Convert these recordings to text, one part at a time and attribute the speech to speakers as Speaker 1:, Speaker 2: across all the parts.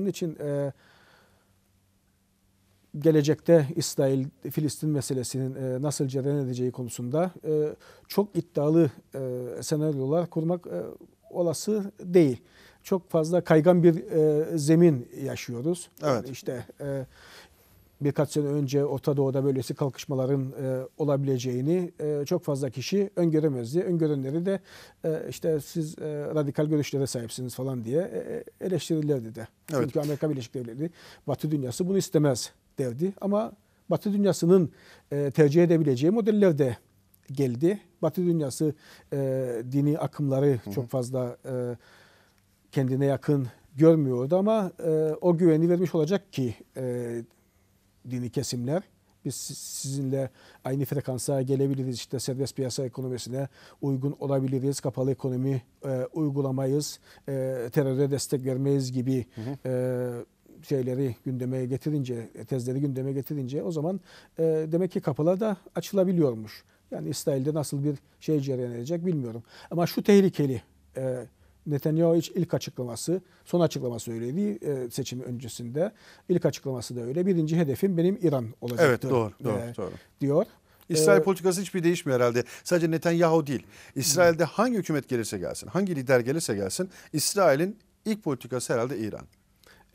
Speaker 1: Onun için e, gelecekte İsrail-Filistin meselesinin e, nasıl cereyan edeceği konusunda e, çok iddialı e, senaryolar kurmak e, olası değil. Çok fazla kaygan bir e, zemin yaşıyoruz. Evet. Yani işte e, birkaç sene önce Orta Doğu'da böylesi kalkışmaların e, olabileceğini e, çok fazla kişi öngöremezdi. Öngörenleri de e, işte siz e, radikal görüşlere sahipsiniz falan diye e, e eleştirirlerdi de. Evet. Çünkü Amerika Birleşik Devletleri Batı dünyası bunu istemez derdi. Ama Batı dünyasının e, tercih edebileceği modeller de geldi. Batı dünyası e, dini akımları Hı-hı. çok fazla e, kendine yakın görmüyordu ama e, o güveni vermiş olacak ki e, dini kesimler. Biz sizinle aynı frekansa gelebiliriz. işte serbest piyasa ekonomisine uygun olabiliriz. Kapalı ekonomi e, uygulamayız. E, teröre destek vermeyiz gibi hı hı. E, şeyleri gündeme getirince, tezleri gündeme getirince o zaman e, demek ki kapılar da açılabiliyormuş. Yani İsrail'de nasıl bir şey cereyan edecek bilmiyorum. Ama şu tehlikeli e, Netanyahu ilk açıklaması, son açıklaması öyleydi e, seçimi öncesinde. İlk açıklaması da öyle. Birinci hedefim benim İran olacaktır. Evet doğru, doğru, e, doğru.
Speaker 2: Diyor. İsrail ee, politikası hiçbir değişmiyor herhalde. Sadece Netanyahu değil. İsrail'de hangi hükümet gelirse gelsin, hangi lider gelirse gelsin İsrail'in ilk politikası herhalde İran.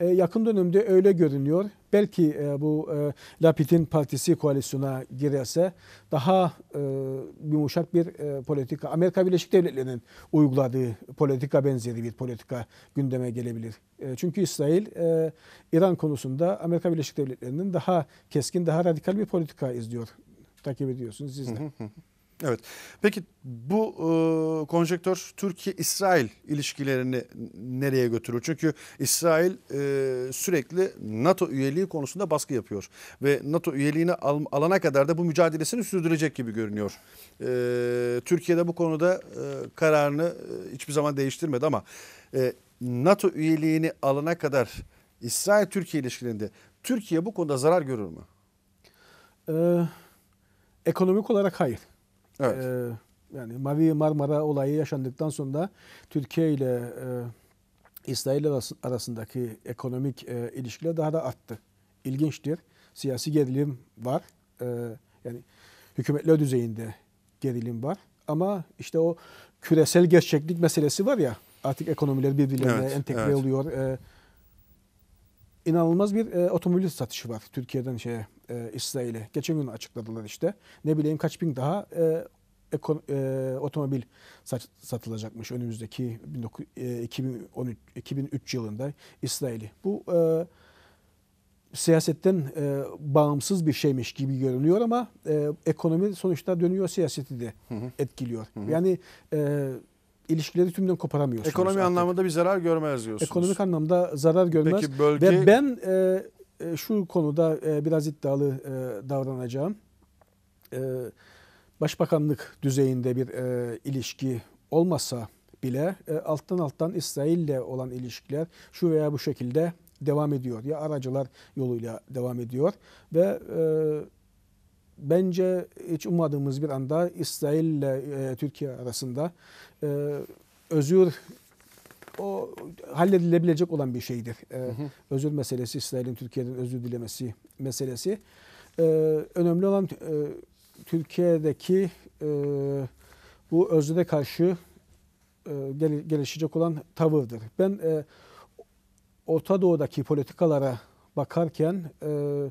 Speaker 1: E, yakın dönemde öyle görünüyor. Belki e, bu e, Lapid'in partisi koalisyona girerse daha e, yumuşak bir e, politika, Amerika Birleşik Devletleri'nin uyguladığı politika benzeri bir politika gündeme gelebilir. E, çünkü İsrail, e, İran konusunda Amerika Birleşik Devletleri'nin daha keskin, daha radikal bir politika izliyor. Takip ediyorsunuz siz de. Evet. Peki bu e,
Speaker 2: konjektör Türkiye-İsrail ilişkilerini nereye götürür? Çünkü İsrail e, sürekli NATO üyeliği konusunda baskı yapıyor ve NATO üyeliğini al, alana kadar da bu mücadelesini sürdürecek gibi görünüyor. E, Türkiye'de bu konuda e, kararını e, hiçbir zaman değiştirmedi ama e, NATO üyeliğini alana kadar İsrail-Türkiye ilişkilerinde Türkiye bu konuda zarar görür mü?
Speaker 1: Ee, ekonomik olarak hayır. Evet. E, yani Mavi Marmara olayı yaşandıktan sonra Türkiye ile e, İsrail arasındaki ekonomik e, ilişkiler daha da arttı. İlginçtir. Siyasi gerilim var. E, yani hükümetler düzeyinde gerilim var. Ama işte o küresel gerçeklik meselesi var ya artık ekonomiler birbirlerine evet, entegre evet. oluyor. E, inanılmaz bir e, otomobil satışı var Türkiye'den şeye e, İsrail'e. Geçen gün açıkladılar işte. Ne bileyim kaç bin daha e, ekon, e, otomobil sat, satılacakmış önümüzdeki 19, e, 2013 2003 yılında İsrail'i. Bu e, siyasetten e, bağımsız bir şeymiş gibi görünüyor ama e, ekonomi sonuçta dönüyor siyaseti de etkiliyor. Hı hı. Yani e, ilişkileri tümden koparamıyorsunuz. Ekonomi artık. anlamında
Speaker 2: bir zarar görmez diyorsunuz. Ekonomik
Speaker 1: anlamda zarar görmez. Peki bölge... Ve ben e, e, şu konuda e, biraz iddialı e, davranacağım. başbakanlık düzeyinde bir ilişki olmasa bile alttan alttan İsrail'le olan ilişkiler şu veya bu şekilde devam ediyor. Ya aracılar yoluyla devam ediyor ve bence hiç ummadığımız bir anda İsrail ile Türkiye arasında özür o halledilebilecek olan bir şeydir. Ee, hı hı. Özür meselesi, İsrail'in Türkiye'den özür dilemesi meselesi. Ee, önemli olan e, Türkiye'deki e, bu özüre karşı e, gelişecek olan tavırdır. Ben e, Orta Doğu'daki politikalara bakarken e,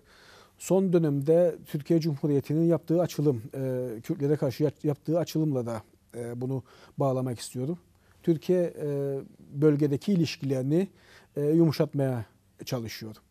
Speaker 1: son dönemde Türkiye Cumhuriyeti'nin yaptığı açılım, e, Kürtlere karşı yaptığı açılımla da e, bunu bağlamak istiyorum. Türkiye bölgedeki ilişkilerini yumuşatmaya çalışıyor.